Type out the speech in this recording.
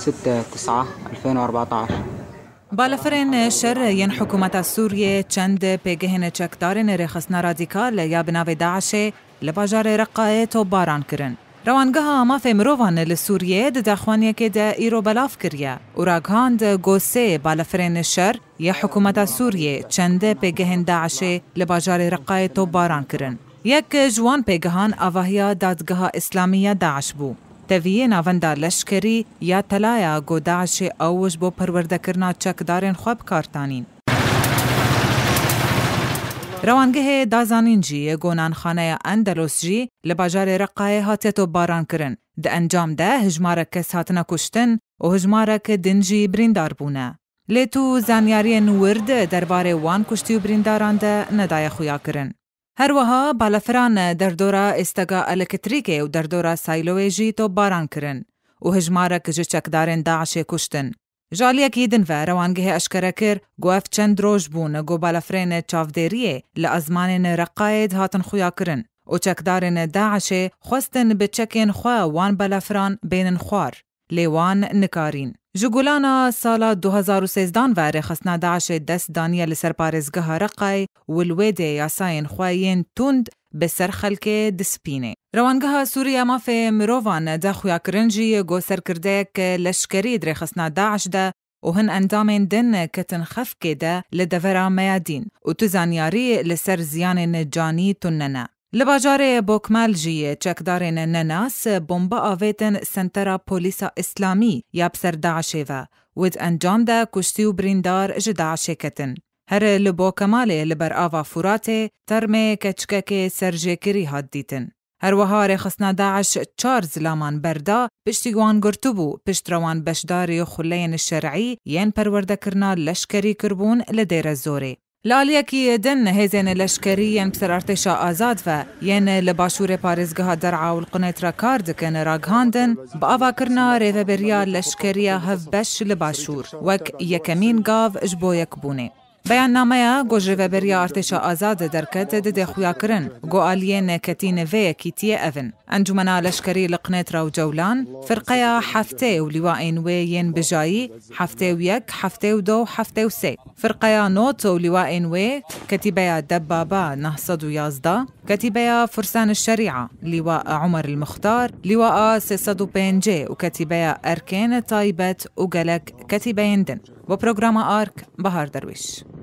6 9 2014 بالافرین شر ین حکومت سوریه چند پیگهن چکدارن رخصنا رادیکال یا بناو داعش لباجار رقای تو باران کرن. روانگاه آماف مروان لسوریه ده دخوانیه که ده ایرو بلاف کریه و راگهاند گوسه بالافرین شر یا حکومت سوریه چند پیگهن داعش لباجار رقای تو باران کرن. یک جوان پیگهان آواهی دادگاه اسلامی داعش بو ته وینا وندا لشکری یا تلایا گوداش اوج بو پروردکرنا چکدارن خوب کارتانین روانگه دازانین جی گونان خانه اندلس جی لباجار رقای هاتیتو باران کرن د انجام ده هجمارک کس هاتنا کشتن و هجمارک دنجی بریندار بونه لی تو زانیاری نورد درباره وان کشتی و برینداران ده ندای خویا کرن هەروەها بالەفرانە دەردۆرە ئێستەگا ئەلەکتریکێ و دەردۆرە سایلۆێژی تۆ باران کرن و هژمارە کژە چەکدارێن داعشێ کوشتن. ژالیەکی دنڤ ڕەوانگەهێ ئەشکەرە کرد گوف چەند درۆژ بوونە گۆبالەفرێنە چاودێریە لە لازمان ڕقاێت هاتن خویاکردن و چەکدارێنە داعش خوستن بچەکێن خوا وان بالفران بێنن خوار لێوان نکارین. جگولانا سال 2013 و رخصنا داعش دست دانیه لسر پارزگاه رقای و الویده یاساین خواهین توند به سر خلک دسپینه. روانگاه سوریا ماف مروان دا خویا کرنجی گو سر کرده که لشکری درخصنا داعش ده و هن اندام دن کتن خفکه ده لدورا میادین و تزانیاری لسر زیان جانی تننه. Li bajarê Bokmalciyê çekdarên nenas bomba avêtin sentera Polîsa İslamî ya bi ser Daişê ve wid encam de kuştî û birîndar ji Daişê ketin. Her li Bokemalê li ber ava Furatê termê keçikekê serjêkirî hat dîtin. Her wiha rêxisna Daeş çar zilaman berda piştî wan girtibû piştra wan beşdarê xuleyên şerî yên perwerdekirina leşkerî kirbûn li dêre zorê. لاليكي دن هزين الاشكري ين بسر ارتشا ازاد و ين لباشور پارزگاه درعا و القنات را کار دکن را گهاندن با اوا کرنا ریو بریا لشکریا هف بش لباشور وک یکمین گاو اجبو یکبونه بری بەیاننامەیە گۆژێڤەبەری ئارتێشە ده دەرکەت دەدێ خویاکردن گۆعالیە نەکەتی نەڤەیەکی تیە ئەڤن اوین انجومنا لشکری لقنت و جولان فرقه هەفتێ و لیواین وێ یەن بجایی هەفتێ و یک هەفتێ و دو هەفتێ و سی فرقه نوت و کتیبه دبابا کەتیبەیە و یازده كتبيا فرسان الشريعة لواء عمر المختار لواء سيسادو بينجي وكتبيا أركان طيبة وقلك كتبين دن وبروغراما آرك بهار درويش